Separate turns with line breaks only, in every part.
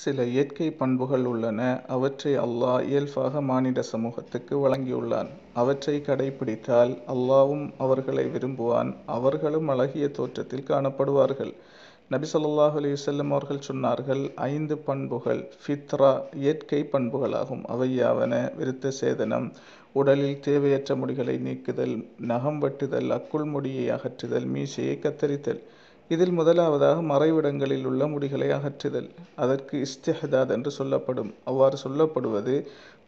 சில இயற்கை பண்புகள் உள்ளன அவற்றை அல்லாஹ் இயல்பாக மானிட சமூகத்துக்கு வழங்கியுள்ளான் அவற்றை கடைபிடித்தால் அல்லாவும் அவர்களை விரும்புவான் அவர்களும் அழகிய தோற்றத்தில் காணப்படுவார்கள் நபி சொல்லாஹ் அலிசல்லம் அவர்கள் சொன்னார்கள் ஐந்து பண்புகள் ஃபித்ரா இயற்கை பண்புகளாகும் அவையாவன விருத்த சேதனம் உடலில் தேவையற்ற முடிகளை நீக்குதல் நகம் வெட்டுதல் அக்குள் முடியை அகற்றுதல் மீசையை கத்தரித்தல் இதில் முதலாவதாக மறைவிடங்களில் உள்ள முடிகளை அகற்றுதல் அதற்கு இஸ்திஹதாத் என்று சொல்லப்படும் அவ்வாறு சொல்லப்படுவது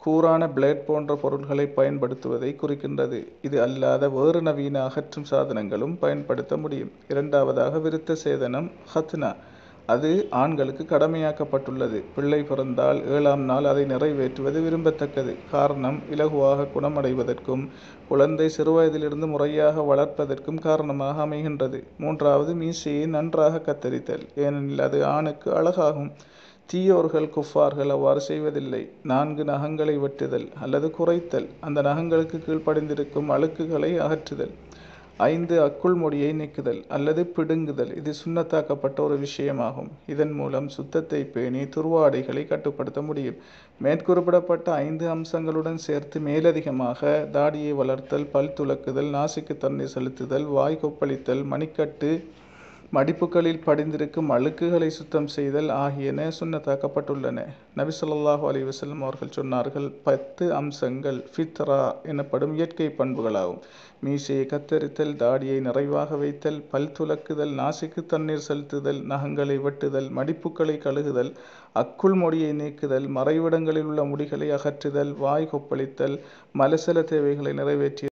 கூரான பிளேட் போன்ற பொருள்களை பயன்படுத்துவதை குறிக்கின்றது இது அல்லாத வேறு நவீன அகற்றும் சாதனங்களும் பயன்படுத்த முடியும் இரண்டாவதாக விருத்த சேதனம் ஹத்னா அது ஆண்களுக்கு கடமையாக்கப்பட்டுள்ளது பிள்ளை பிறந்தால் ஏழாம் நாள் அதை நிறைவேற்றுவது விரும்பத்தக்கது காரணம் இலகுவாக குணமடைவதற்கும் குழந்தை சிறுவயதிலிருந்து முறையாக வளர்ப்பதற்கும் காரணமாக அமைகின்றது மூன்றாவது மீசையை நன்றாக கத்தரித்தல் ஏனெனில் அது ஆணுக்கு அழகாகும் தீயோர்கள் குஃபார்கள் அவ்வாறு செய்வதில்லை நான்கு நகங்களை வெட்டுதல் அல்லது குறைத்தல் அந்த நகங்களுக்கு கீழ்ப்படிந்திருக்கும் அழுக்குகளை அகற்றுதல் ஐந்து அக்குள் மொழியை நீக்குதல் அல்லது பிடுங்குதல் இது சுண்ணத்தாக்கப்பட்ட ஒரு விஷயமாகும் இதன் மூலம் சுத்தத்தை பேணி துருவாடைகளை கட்டுப்படுத்த முடியும் மேற்குறிப்பிடப்பட்ட ஐந்து அம்சங்களுடன் சேர்த்து மேலதிகமாக தாடியை வளர்த்தல் பல் துளக்குதல் நாசிக்கு தண்ணீர் செலுத்துதல் வாய் கொப்பளித்தல் மணிக்கட்டு மடிப்புகளில் படிந்திருக்கும் அழுக்குகளை சுத்தம் செய்தல் ஆகியன சுண்ணத்தாக்கப்பட்டுள்ளன நபி சொல்லாஹு அலி வசல்லம் அவர்கள் சொன்னார்கள் பத்து அம்சங்கள் ஃபித்ரா எனப்படும் இயற்கை பண்புகளாகும் மீசையை கத்தரித்தல் தாடியை நிறைவாக வைத்தல் பல் துலக்குதல் நாசிக்கு தண்ணீர் செலுத்துதல் நகங்களை வெட்டுதல் மடிப்புகளை கழுகுதல் அக்குள் மொழியை நீக்குதல் மறைவிடங்களில் உள்ள முடிகளை அகற்றுதல் வாய் கொப்பளித்தல் மலசல தேவைகளை நிறைவேற்றி